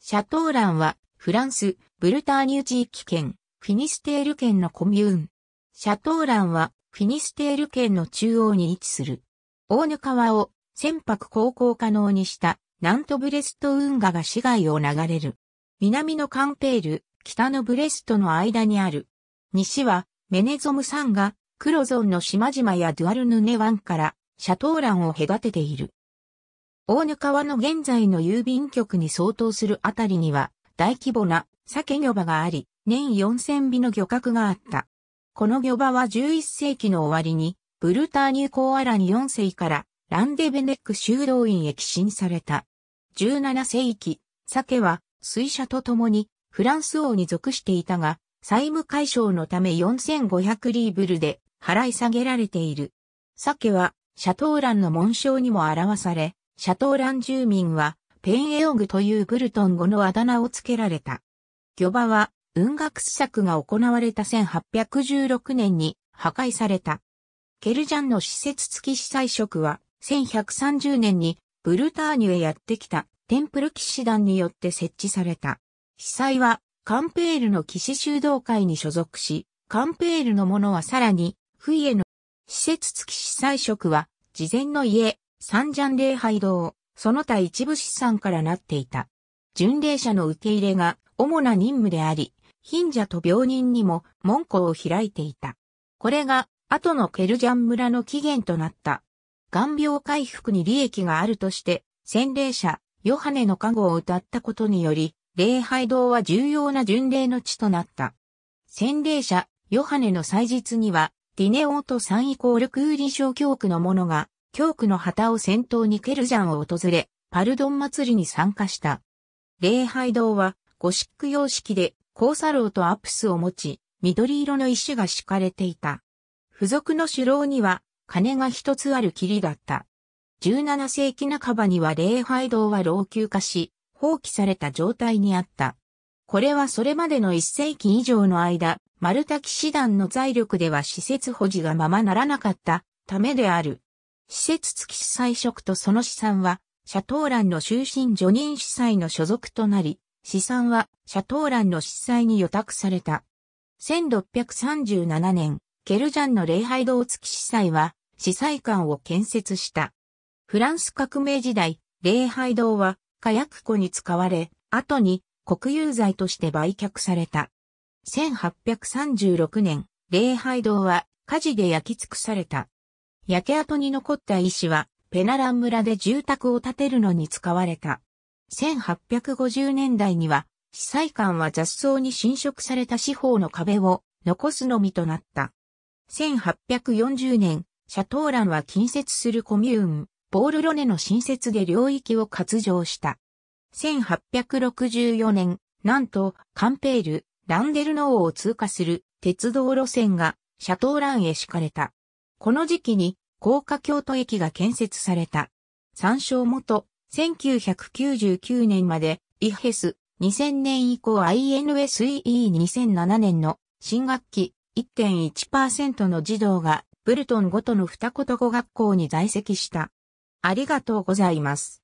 シャトーランは、フランス、ブルターニュ地域圏、フィニステール県のコミューン。シャトーランは、フィニステール県の中央に位置する。大ヌ川を船舶航行可能にした南トブレスト運河が市街を流れる。南のカンペール、北のブレストの間にある。西はメネゾム山がクロゾンの島々やドゥアルヌネ湾からシャトーランを隔てている。大ぬ川の現在の郵便局に相当するあたりには、大規模な鮭魚場があり、年4000尾の漁獲があった。この魚場は11世紀の終わりに、ブルターニュコアラに4世からランデベネック修道院へ寄進された。17世紀、鮭は水車と共にフランス王に属していたが、債務解消のため4500リーブルで払い下げられている。鮭はシャトーランの紋章にも表され、シャトーラン住民は、ペンエオグというブルトン語のあだ名を付けられた。魚場は、運学施策が行われた1816年に破壊された。ケルジャンの施設付き司祭職は、1130年にブルターニュへやってきたテンプル騎士団によって設置された。司祭は、カンペールの騎士修道会に所属し、カンペールの者はさらに、フイエの施設付き司祭職は、事前の家、三ジャン礼拝堂、その他一部資産からなっていた。巡礼者の受け入れが主な任務であり、貧者と病人にも門戸を開いていた。これが後のケルジャン村の起源となった。眼病回復に利益があるとして、洗礼者、ヨハネの加護を歌ったことにより、礼拝堂は重要な巡礼の地となった。洗礼者、ヨハネの祭日には、ディネオート3イコールクーリ小教区の者が教区の旗を先頭にケルジャンを訪れ、パルドン祭りに参加した。礼拝堂はゴシック様式で、交差楼とアプスを持ち、緑色の石が敷かれていた。付属の首楼には、鐘が一つある霧だった。17世紀半ばには礼拝堂は老朽化し、放棄された状態にあった。これはそれまでの1世紀以上の間、丸滝師団の財力では施設保持がままならなかったためである。施設付き司祭職とその資産は、シャトーランの終身除任司祭の所属となり、資産はシャトーランの司祭に予託された。1637年、ケルジャンの礼拝堂付き司祭は、司祭館を建設した。フランス革命時代、礼拝堂は火薬庫に使われ、後に国有財として売却された。1836年、礼拝堂は火事で焼き尽くされた。焼け跡に残った石は、ペナラン村で住宅を建てるのに使われた。1850年代には、司祭官は雑草に侵食された四方の壁を残すのみとなった。1840年、シャトーランは近接するコミューン、ボールロネの新設で領域を割譲した。1864年、なんと、カンペール、ランデルノーを通過する鉄道路線がシャトーランへ敷かれた。この時期に高架京都駅が建設された。参照元、1999年まで、イヘス、2000年以降 INSEE2007 年の新学期1.1%の児童がブルトンごとの二言語学校に在籍した。ありがとうございます。